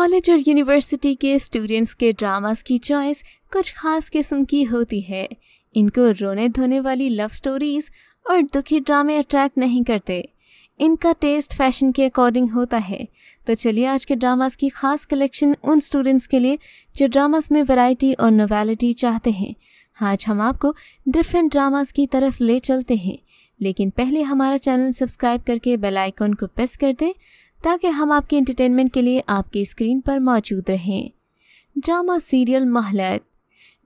college और university के students के ड्रामास की चॉइस कुछ खास किस्म की होती है इनको रोने धोने वाली लव स्टोरीज और दुखी ड्रामे अट्रैक्ट नहीं करते इनका टेस्ट फैशन के अकॉर्डिंग होता है तो चलिए आज के ड्रामास की खास कलेक्शन उन स्टूडेंट्स के लिए जो ड्रामास में वैरायटी और नोवेलिटी चाहते हैं आज हम आपको डिफरेंट ड्रामास की तरफ ले चलते हैं लेकिन पहले हमारा चैनल सब्सक्राइब करके बेल आइकॉन को प्रेस कर दें ताकि हम आपके एंटरटेनमेंट के लिए आपकी स्क्रीन पर मौजूद रहें drama serial Mohlat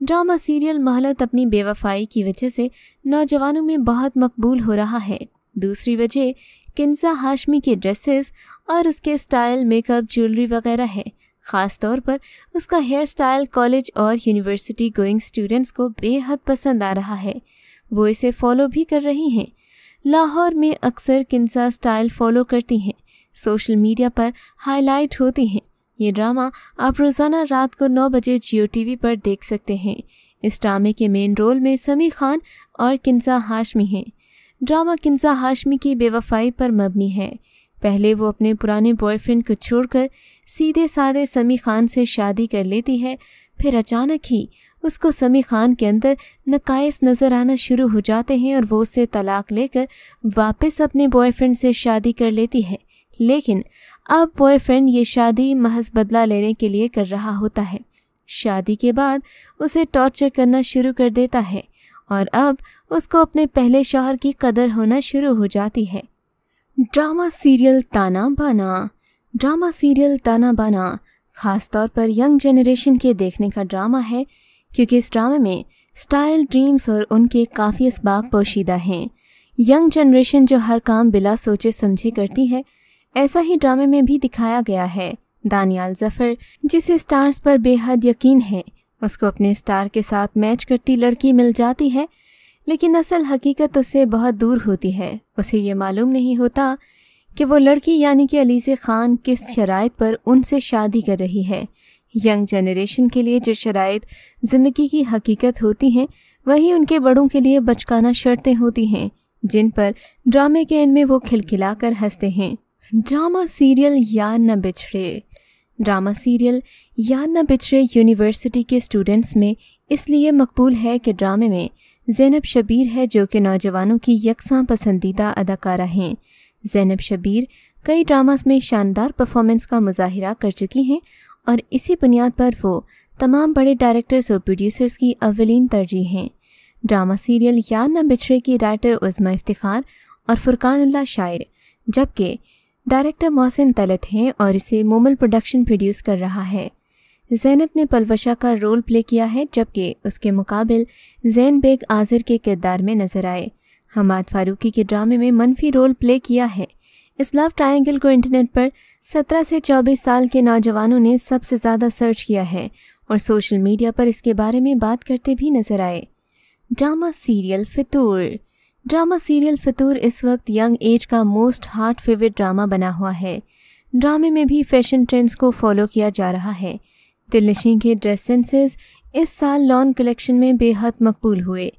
drama serial Mohlat अपनी बेवफाई की वजह से नौजवानों में बहुत मकबूल हो रहा है दूसरी वजह किन्सा हाशमी के ड्रेसेस और उसके स्टाइल मेकअप ज्वेलरी वगैरह है ख़ास तौर पर उसका हेयर स्टाइल कॉलेज और यूनिवर्सिटी गोइंग स्टूडेंट्स को बेहद पसंद आ रहा है वो इसे फॉलो भी कर रही हैं लाहौर में अक्सर किन्सा स्टाइल फॉलो करती हैं सोशल मीडिया पर हाईलाइट होते हैं ये ड्रामा आप रोज़ाना रात को नौ बजे जियो टीवी पर देख सकते हैं इस ड्रामे के मेन रोल में समी खान और किन्जा हाशमी हैं ड्रामा किन्जा हाशमी की बेवफाई पर मबनी है पहले वो अपने पुराने बॉयफ्रेंड को छोड़कर सीधे साधे समी खान से शादी कर लेती है फिर अचानक ही उसको समी खान के अंदर नकायस नज़र आना शुरू हो जाते हैं और वो उससे तलाक लेकर वापस अपने बॉयफ्रेंड से शादी कर लेती है लेकिन अब बॉयफ्रेंड ये शादी महज बदला लेने के लिए कर रहा होता है शादी के बाद उसे टॉर्चर करना शुरू कर देता है और अब उसको अपने पहले शोहर की कदर होना शुरू हो जाती है ड्रामा सीरियल ताना बाना ड्रामा सीरियल ताना बाना ख़ास तौर पर यंग जनरेशन के देखने का ड्रामा है क्योंकि इस ड्रामे में स्टाइल ड्रीम्स और उनके काफ़ी इसबाग पोशीदा हैं यंग जनरेशन जो हर काम बिला सोचे समझे करती है ऐसा ही ड्रामे में भी दिखाया गया है दानियाल जफर जिसे स्टार्स पर बेहद यकीन है उसको अपने स्टार के साथ मैच करती लड़की मिल जाती है लेकिन असल हकीकत उससे बहुत दूर होती है उसे ये मालूम नहीं होता कि वो लड़की यानी कि अलीज़ ख़ान किस शराइ पर उनसे शादी कर रही है यंग जनरेशन के लिए जो शराइ ज़िंदगी की हकीकत होती हैं वही उनके बड़ों के लिए बचकाना शर्तें होती हैं जिन पर ड्रामे के एंड में वो खिलखिला कर हंसते हैं ड्रामा सीरियल या न बिछड़े ड्रामा सीरियल या न बिछड़े यूनिवर्सिटी के स्टूडेंट्स में इसलिए मकबूल है कि ड्रामे में जैनब शबीर है जो कि नौजवानों की यकसां पसंदीदा अदाकारा हैं जैनब शबीर कई ड्रामास में शानदार परफॉर्मेंस का मुजाहरा कर चुकी हैं और इसी बुनियाद पर वो तमाम बड़े डायरेक्टर्स और प्रोड्यूसर्स की अवलिन तरजीह हैं ड्रामा सीरियल या न बिछड़े की राइटर उज़मा इफ्तार और फ़ुरकानुल्ला शायर जबकि डायरेक्टर मोहसिन तलत हैं और इसे मोमल प्रोडक्शन प्रोड्यूस कर रहा है जैनब ने पलवशा का रोल प्ले किया है जबकि उसके मुकाबिल जैन बेग आज़र के किरदार में नज़र आए हमाद फारूकी के ड्रामे में मनफी रोल प्ले किया है इस लव ट्रायंगल को इंटरनेट पर 17 से 24 साल के नौजवानों ने सबसे ज़्यादा सर्च किया है और सोशल मीडिया पर इसके बारे में बात करते भी नज़र आए drama serial Fitoor drama serial Fitoor इस वक्त यंग एज का मोस्ट हार्ट फेवरेट ड्रामा बना हुआ है ड्रामे में भी फैशन ट्रेंड्स को फॉलो किया जा रहा है दिलनशीन के ड्रेस सेंसेस इस साल लॉन कलेक्शन में बेहद मकबूल हुए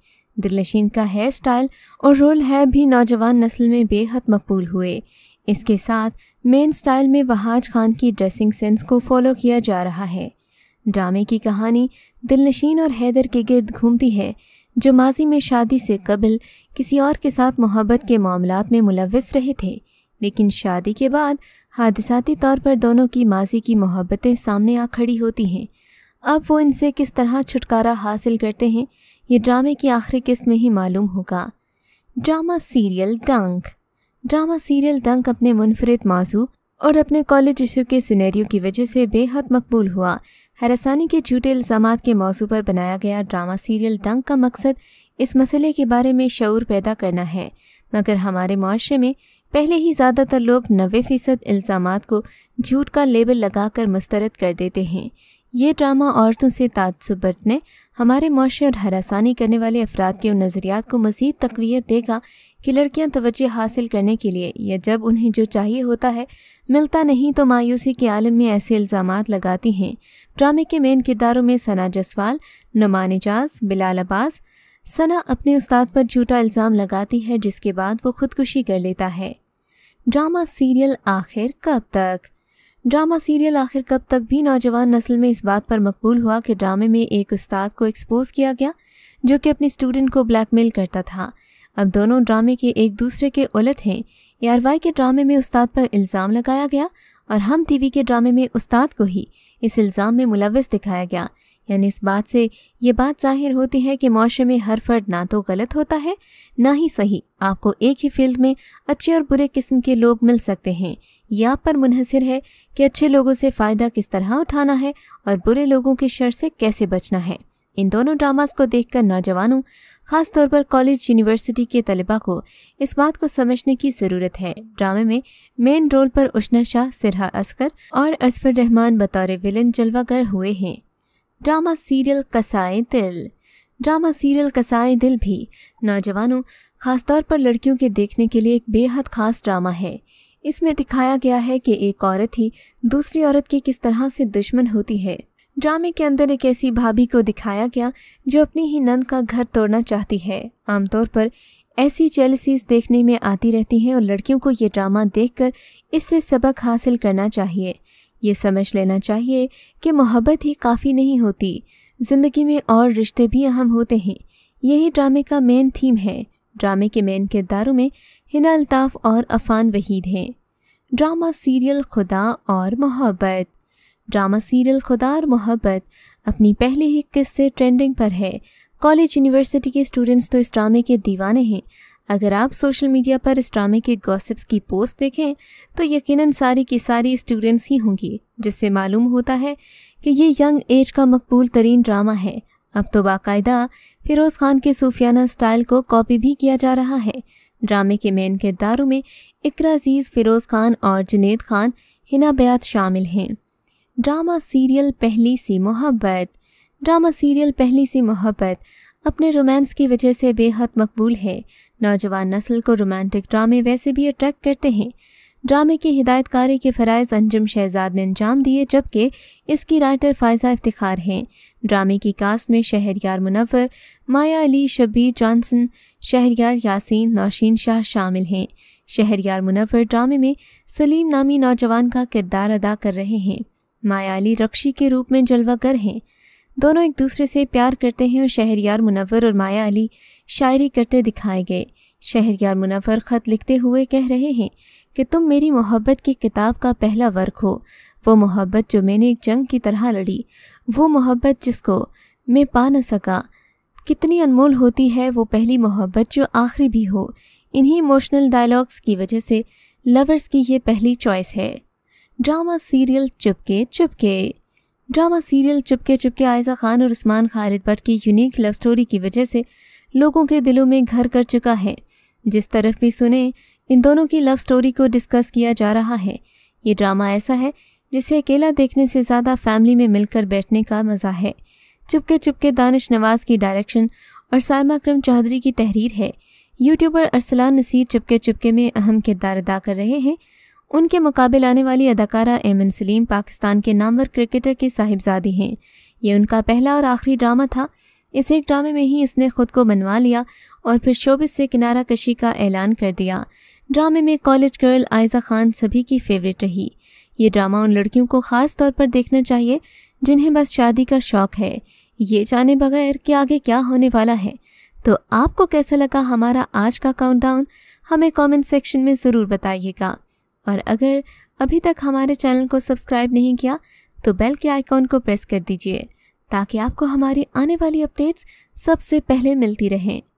दिलनशीन का हेयर स्टाइल और रोल है भी नौजवान नस्ल में बेहद मकबूल हुए इसके साथ मेन स्टाइल में वहाज खान की ड्रेसिंग सेंस को फॉलो किया जा रहा है ड्रामे की कहानी दिलनशीन और हैदर के गिर्द घूमती है जो माजी में शादी से कबल किसी और के साथ मोहब्बत के मामला में मुलविस रहे थे लेकिन शादी के बाद हादसाती तौर पर दोनों की माजी की मोहब्बतें सामने आ खड़ी होती हैं अब वो इनसे किस तरह छुटकारा हासिल करते हैं ये ड्रामे की आखिरी किस्त में ही मालूम होगा drama serial Dunk drama serial Dunk अपने मुनफरद मौजू और अपने कॉलेज इशू के सिनेरियो की वजह से बेहद मकबूल हुआ हरसानी के झूठे इल्ज़ाम के मौजू पर बनाया गया ड्रामा सीरियल डंक का मकसद इस मसले के बारे में शूर पैदा करना है मगर हमारे माशरे में पहले ही ज़्यादातर लोग नबे फ़ीसद इल्ज़ाम को झूठ का लेबल लगाकर मुस्तरद कर देते हैं ये ड्रामा औरतों से तासुब बरतने हमारे माशरे और हरासानी करने वाले अफराद के उन नज़रियात को मज़ीद तकवीत देगा कि लड़कियां तवज्जो हासिल करने के लिए या जब उन्हें जो चाहिए होता है मिलता नहीं तो मायूसी के आलम में ऐसे इल्ज़ाम लगाती हैं ड्रामे के मेन किरदारों में सना जसवाल नुमा एजाज बिलाल अब्बास सना अपने उस्ताद पर झूठा इल्ज़ाम लगाती है जिसके बाद वो खुदकुशी कर लेता है ड्रामा सीरियल आखिर कब तक ड्रामा सीरियल आखिर कब तक भी नौजवान नस्ल में इस बात पर मकबूल हुआ कि ड्रामे में एक उस्ताद को एक्सपोज किया गया जो कि अपने स्टूडेंट को ब्लैकमेल करता था अब दोनों ड्रामे के एक दूसरे के उलट हैं ए के ड्रामे में उस्ताद पर इल्ज़ाम लगाया गया और हम टीवी के ड्रामे में उस्ताद को ही इस इल्ज़ाम में मुलविस दिखाया गया यानी इस बात से ये बात जाहिर होती है कि माशरे में हर फर्द ना तो गलत होता है ना ही सही आपको एक ही फील्ड में अच्छे और बुरे किस्म के लोग मिल सकते हैं यह आप पर मुनहसर है कि अच्छे लोगों से फ़ायदा किस तरह उठाना है और बुरे लोगों की शर से कैसे बचना है इन दोनों ड्रामास को देखकर नौजवानों ख़ास तौर पर कॉलेज यूनिवर्सिटी के तलबा को इस बात को समझने की ज़रूरत है ड्रामे में मेन रोल पर उष्णा शाह सिरहा असकर और असफर रहमान बतौर विलन जलवागर हुए हैं ड्रामा सीरियल कसाए दिल ड्रामा सीरियल कसाए दिल भी नौजवानों खासतौर पर लड़कियों के देखने के लिए एक बेहद ख़ास ड्रामा है इसमें दिखाया गया है कि एक औरत ही दूसरी औरत की किस तरह से दुश्मन होती है ड्रामे के अंदर एक ऐसी भाभी को दिखाया गया जो अपनी ही नंद का घर तोड़ना चाहती है आमतौर पर ऐसी चैलसीज देखने में आती रहती हैं और लड़कियों को ये ड्रामा देखकर इससे सबक हासिल करना चाहिए ये समझ लेना चाहिए कि मोहब्बत ही काफ़ी नहीं होती ज़िंदगी में और रिश्ते भी अहम होते हैं यही ड्रामे का मेन थीम है ड्रामे के मेन किरदारों में हिना अल्ताफ़ और अफान वहीद हैं ड्रामा सीरियल खुदा और मोहब्बत ड्रामा सीरियल खुदा और मोहब्बत अपनी पहले ही किस्से ट्रेंडिंग पर है कॉलेज यूनिवर्सिटी के स्टूडेंट्स तो इस ड्रामे के दीवाने हैं अगर आप सोशल मीडिया पर इस ड्रामे के गॉसिप्स की पोस्ट देखें तो यकीनन सारी की सारी स्टूडेंट्स ही होंगी जिससे मालूम होता है कि ये यंग एज का मकबूल तरीन ड्रामा है अब तो बाकायदा फिरोज़ खान के सूफियाना स्टाइल को कॉपी भी किया जा रहा है ड्रामे के मेन किरदारों में इकराजीज़ फिरोज़ खान और जुनेद खान हिना बयात शामिल हैं ड्रामा सीरियल पहली सी मोहब्बत ड्रामा सीरियल पहली सी मोहब्बत अपने रोमांस की वजह से बेहद मकबूल है नौजवान नस्ल को रोमांटिक ड्रामे वैसे भी अट्रैक्ट करते हैं ड्रामे के हिदायतकारी के फ़रज़ अंजम शहजाद ने अंजाम दिए जबकि इसकी राइटर फ़ायज़ा इफ्तार हैं ड्रामे की कास्ट में शहरयार मुनवर माया अली शबीर जॉनसन शहरयार यासीन नौशीन शाह शामिल हैं शहरयार मुनवर ड्रामे में सलीम नामी नौजवान का किरदार अदा कर रहे हैं मायाली रक्षी के रूप में जलवागर हैं दोनों एक दूसरे से प्यार करते हैं और यार मुनवर और माया अली शायरी करते दिखाए गए यार मुनवर ख़त लिखते हुए कह रहे हैं कि तुम मेरी मोहब्बत की किताब का पहला वर्क हो वो मोहब्बत जो मैंने एक जंग की तरह लड़ी वो मोहब्बत जिसको मैं पा न सका कितनी अनमोल होती है वो पहली मोहब्बत जो आखिरी भी हो इन्हीं इमोशनल डायलॉग्स की वजह से लवर्स की ये पहली चॉइस है ड्रामा सीरियल चुपके चुपके ड्रामा सीरियल चुपके चुपके आयजा खान और उस्मान खालिद भट्ट की यूनिक लव स्टोरी की वजह से लोगों के दिलों में घर कर चुका है जिस तरफ भी सुने इन दोनों की लव स्टोरी को डिस्कस किया जा रहा है ये ड्रामा ऐसा है जिसे अकेला देखने से ज़्यादा फैमिली में मिलकर बैठने का मज़ा है चुपके चुपके दानिश नवाज की डायरेक्शन और साइमा अक्रम चौधरी की तहरीर है यूट्यूबर अरसलान नसीर चुपके चुपके में अहम किरदार अदा कर रहे हैं उनके मुकाबले आने वाली अदाकारा एमन सलीम पाकिस्तान के नामवर क्रिकेटर के साहिबजादी हैं ये उनका पहला और आखिरी ड्रामा था इस एक ड्रामे में ही इसने खुद को बनवा लिया और फिर शोबिस से किनारा कशी का ऐलान कर दिया ड्रामे में कॉलेज गर्ल आयजा खान सभी की फेवरेट रही ये ड्रामा उन लड़कियों को ख़ास तौर पर देखना चाहिए जिन्हें बस शादी का शौक़ है ये जाने बगैर कि आगे क्या होने वाला है तो आपको कैसा लगा हमारा आज का काउंटडाउन हमें कमेंट सेक्शन में ज़रूर बताइएगा और अगर अभी तक हमारे चैनल को सब्सक्राइब नहीं किया तो बेल के आइकॉन को प्रेस कर दीजिए ताकि आपको हमारी आने वाली अपडेट्स सबसे पहले मिलती रहें